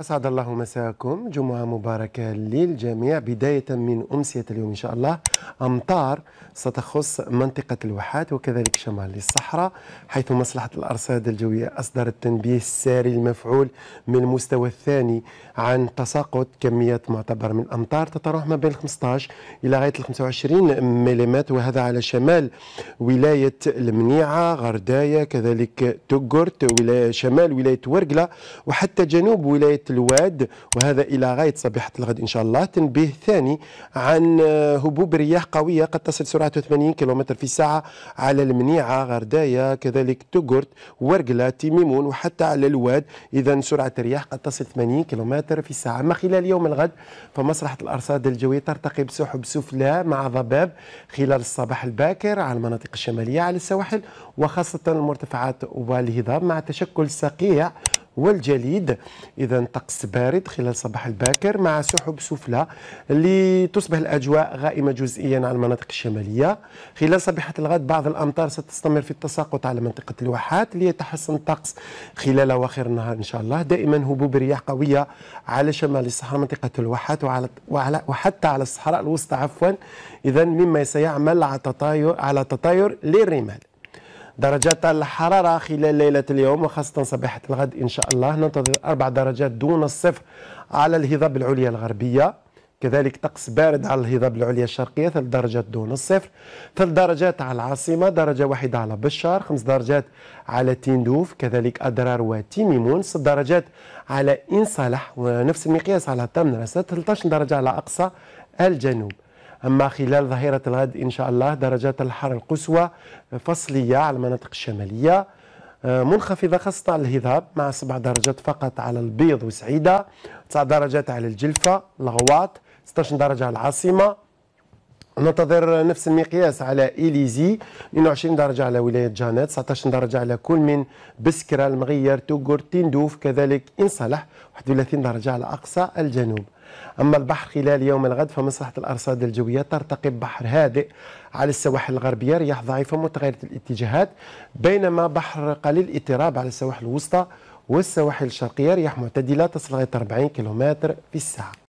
أسعد الله مساكم جمعة مباركة للجميع بداية من أمسية اليوم إن شاء الله أمطار ستخص منطقة الواحات وكذلك شمال الصحراء حيث مصلحة الأرصاد الجوية أصدرت تنبيه ساري المفعول من المستوى الثاني عن تساقط كمية معتبر من الأمطار تتراوح ما بين 15 إلى غاية 25 ملم وهذا على شمال ولاية المنيعة غرداية كذلك تقرت ولاية شمال ولاية ورقلة وحتى جنوب ولاية الواد وهذا إلى غاية صبيحة الغد إن شاء الله تنبيه ثاني عن آه، هبوب رياح قوية قد تصل سرعته 80 كيلومتر في الساعة على المنيعة غرداية كذلك تقرت ورقلة تيميمون وحتى على الواد إذا سرعة الرياح قد تصل 80 كيلومتر في الساعة ما خلال يوم الغد فمسرحة الأرصاد الجوية ترتقي بسحب سفلى مع ضباب خلال الصباح الباكر على المناطق الشمالية على السواحل وخاصة المرتفعات والهضاب مع تشكل صقيع والجليد إذا طقس بارد خلال صباح الباكر مع سحب سفلى لتصبح الأجواء غائمة جزئيا على المناطق الشمالية خلال صبيحة الغد بعض الأمطار ستستمر في التساقط على منطقة الواحات ليتحسن الطقس خلال أواخر النهار إن شاء الله دائما هبوب رياح قوية على شمال الصحراء منطقة الواحات وعلى, وعلى وحتى على الصحراء الوسطى عفوا إذا مما سيعمل على تطاير على تطاير للرمال درجات الحرارة خلال ليلة اليوم وخاصة صباحة الغد إن شاء الله ننتظر أربع درجات دون الصفر على الهضاب العليا الغربية كذلك طقس بارد على الهضاب العليا الشرقية ثلاث درجات دون الصفر ثلاث درجات على العاصمة درجة واحدة على بشار خمس درجات على تندوف كذلك أدرار وتيميمون ست درجات على إن صالح ونفس المقياس على تمنرس 13 درجة على أقصى الجنوب أما خلال ظهيرة الغد إن شاء الله درجات الحر القصوى فصلية على المناطق الشمالية آه، منخفضة خاصة على الهضاب مع سبع درجات فقط على البيض وسعيدة 9 درجات على الجلفة الغواط 16 درجة على العاصمة ننتظر نفس المقياس على إليزي 22 درجة على ولاية جانيت 19 درجة على كل من بسكرة المغير توغور تندوف كذلك إن صلح 31 درجة على أقصى الجنوب أما البحر خلال يوم الغد فمصلحة الأرصاد الجوية ترتقي بحر هادئ على السواحل الغربية رياح ضعيفة متغيرة الاتجاهات بينما بحر قليل اضطراب على السواحل الوسطى والسواحل الشرقية رياح معتدلة تصل غاية 40 كيلومتر في الساعة